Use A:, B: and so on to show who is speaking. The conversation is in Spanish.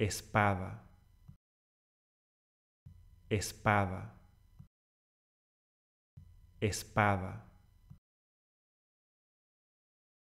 A: espada, espada, espada.